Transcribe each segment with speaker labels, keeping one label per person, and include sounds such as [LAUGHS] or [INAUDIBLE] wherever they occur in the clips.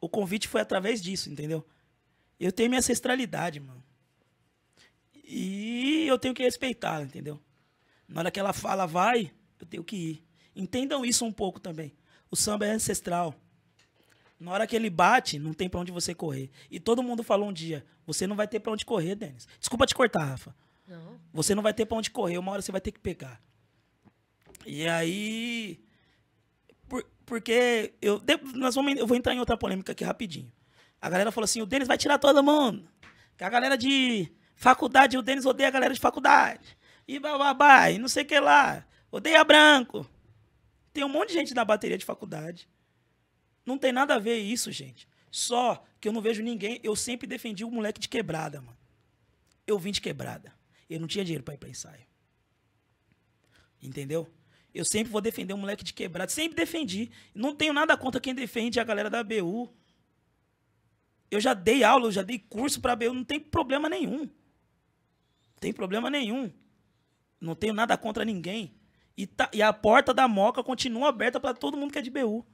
Speaker 1: o convite foi através disso, entendeu? Eu tenho minha ancestralidade, mano. E eu tenho que respeitá-la, entendeu? Na hora que ela fala vai, eu tenho que ir. Entendam isso um pouco também. O samba é ancestral. Na hora que ele bate, não tem para onde você correr. E todo mundo falou um dia: você não vai ter para onde correr, Denis. Desculpa te cortar, Rafa. Não. Você não vai ter para onde correr, uma hora você vai ter que pegar. E aí porque eu, nós vamos, eu vou entrar em outra polêmica aqui rapidinho. A galera falou assim: o Denis vai tirar todo mundo. Que a galera de faculdade, o Denis odeia a galera de faculdade. E bababá, e não sei o que lá. Odeia branco. Tem um monte de gente na bateria de faculdade. Não tem nada a ver isso, gente. Só que eu não vejo ninguém. Eu sempre defendi o moleque de quebrada, mano. Eu vim de quebrada. Eu não tinha dinheiro para ir pra ensaio. Entendeu? Eu sempre vou defender um moleque de quebrado. Sempre defendi. Não tenho nada contra quem defende a galera da BU. Eu já dei aula, eu já dei curso pra BU, não tem problema nenhum. Não tem problema nenhum. Não tenho nada contra ninguém. E, tá, e a porta da Moca continua aberta para todo mundo que é de BU.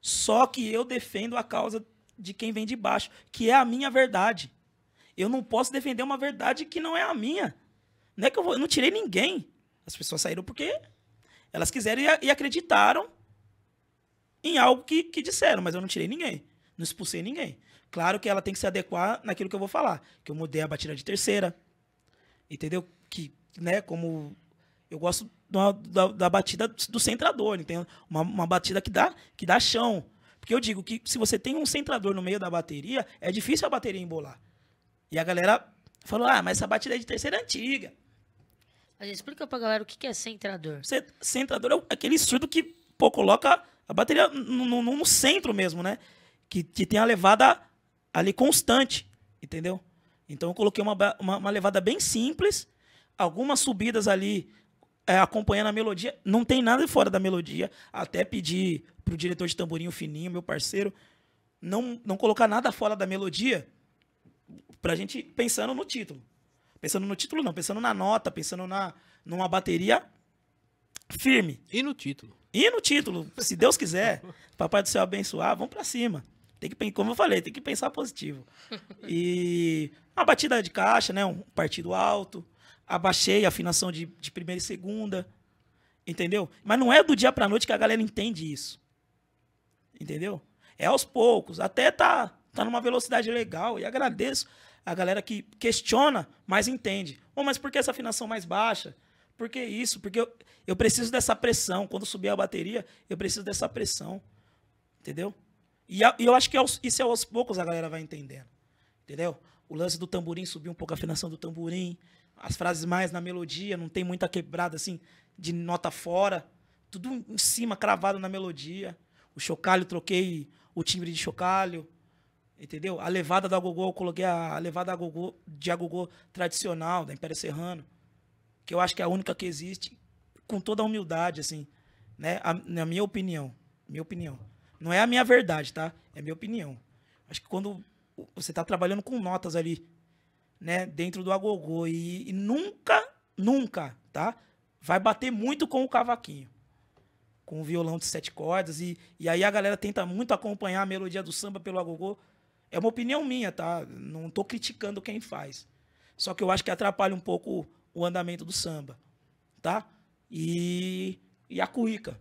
Speaker 1: Só que eu defendo a causa de quem vem de baixo, que é a minha verdade. Eu não posso defender uma verdade que não é a minha. Não é que eu, vou, eu não tirei ninguém. As pessoas saíram porque elas quiseram e, e acreditaram em algo que, que disseram, mas eu não tirei ninguém. Não expulsei ninguém. Claro que ela tem que se adequar naquilo que eu vou falar. Que eu mudei a batida de terceira. Entendeu? Que, né, como eu gosto da, da, da batida do centrador, entendeu? Uma, uma, batida que dá, que dá chão. Porque eu digo que se você tem um centrador no meio da bateria, é difícil a bateria embolar. E a galera falou: ah, mas essa batida é de terceira antiga explica pra galera o que, é centrador. Centrador é aquele surdo que pô, coloca a bateria no, no, no centro mesmo, né? Que, que tem a levada ali constante, entendeu? Então eu coloquei uma, uma, uma levada bem simples, algumas subidas ali é, acompanhando a melodia. Não tem nada fora da melodia. Até pedi pro diretor de tamborinho fininho, meu parceiro, não, não colocar nada fora da melodia pra gente pensando no título. Pensando no título, não. Pensando na nota, pensando na, numa bateria firme. E no título. E no título. Se Deus quiser, [LAUGHS] Papai do Céu abençoar, vamos para cima. Tem que, como eu falei, tem que pensar positivo. E a batida de caixa, né? Um partido alto. Abaixei a afinação de, de primeira e segunda. Entendeu? Mas não é do dia pra noite que a galera entende isso. Entendeu? É aos poucos. Até tá tá numa velocidade legal e agradeço a galera que questiona, mas entende. Oh, mas por que essa afinação mais baixa? Por que isso? Porque eu, eu preciso dessa pressão. Quando subir a bateria, eu preciso dessa pressão. Entendeu? E, a, e eu acho que aos, isso é aos poucos a galera vai entendendo. Entendeu? O lance do tamborim, subir um pouco a afinação do tamborim. As frases mais na melodia, não tem muita quebrada assim de nota fora. Tudo em cima, cravado na melodia. O chocalho, troquei o timbre de chocalho. Entendeu? A levada da Gogô, eu coloquei a levada agogô, de Agogô tradicional, da Império Serrano, que eu acho que é a única que existe, com toda a humildade, assim, né? A, na minha opinião. Minha opinião. Não é a minha verdade, tá? É minha opinião. Acho que quando você está trabalhando com notas ali, né? Dentro do agogô e, e nunca, nunca, tá? Vai bater muito com o cavaquinho com o violão de sete cordas. E, e aí a galera tenta muito acompanhar a melodia do samba pelo agogô. É uma opinião minha, tá? Não estou criticando quem faz. Só que eu acho que atrapalha um pouco o andamento do samba, tá? E, e a cuíca.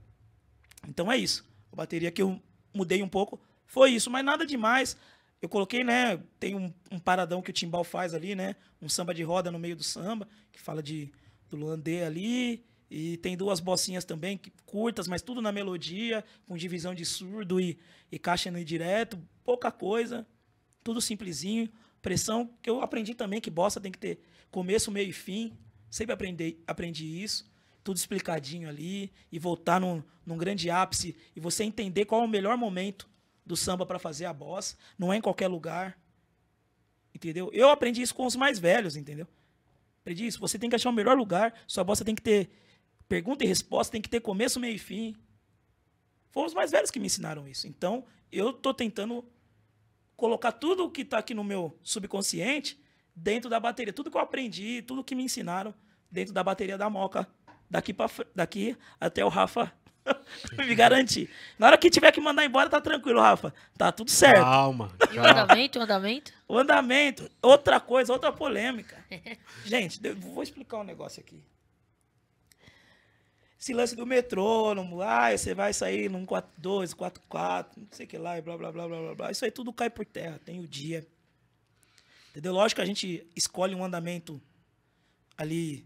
Speaker 1: Então é isso. A bateria que eu mudei um pouco foi isso, mas nada demais. Eu coloquei, né? Tem um, um paradão que o timbal faz ali, né? Um samba de roda no meio do samba, que fala de, do Luandê ali. E tem duas bocinhas também, que, curtas, mas tudo na melodia, com divisão de surdo e, e caixa no direto, pouca coisa tudo simplesinho. Pressão, que eu aprendi também que bosta tem que ter começo, meio e fim. Sempre aprendi, aprendi isso. Tudo explicadinho ali. E voltar num, num grande ápice. E você entender qual é o melhor momento do samba para fazer a bossa. Não é em qualquer lugar. Entendeu? Eu aprendi isso com os mais velhos, entendeu? Aprendi isso. Você tem que achar o melhor lugar. Sua bossa tem que ter pergunta e resposta, tem que ter começo, meio e fim. Foram os mais velhos que me ensinaram isso. Então, eu tô tentando colocar tudo o que está aqui no meu subconsciente dentro da bateria. Tudo que eu aprendi, tudo que me ensinaram dentro da bateria da Moca. Daqui, pra, daqui até o Rafa [LAUGHS] me garantir. Na hora que tiver que mandar embora, tá tranquilo, Rafa. Tá tudo certo. Calma. calma. E o andamento, o andamento? O andamento. Outra coisa, outra polêmica. [LAUGHS] Gente, vou explicar um negócio aqui. Esse lance do metrônomo, ah, você vai sair num 4-2, 4-4, não sei o que lá, e blá, blá, blá, blá, blá, blá. Isso aí tudo cai por terra, tem o dia. Entendeu? Lógico que a gente escolhe um andamento ali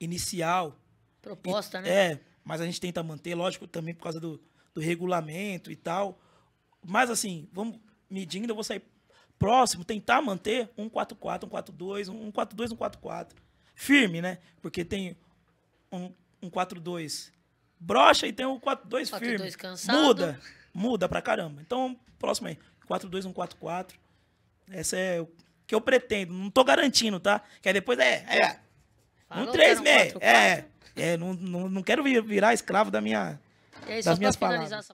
Speaker 1: inicial. Proposta, e, né? É, mas a gente tenta manter, lógico, também por causa do, do regulamento e tal. Mas assim, vamos medindo, eu vou sair próximo, tentar manter um 4-4, um 4-2, um 4-2, um 4-4. Firme, né? Porque tem um um 4-2 brocha e tem um 4-2 firme. 4-2 cansado. Muda, muda pra caramba. Então, próximo aí, 4-2, um 4-4. Essa é o que eu pretendo, não tô garantindo, tá? Que aí depois é, é, é. Falou, um 3 meio, é, é, não, não, não quero virar escravo da minha, aí, das minhas palavras.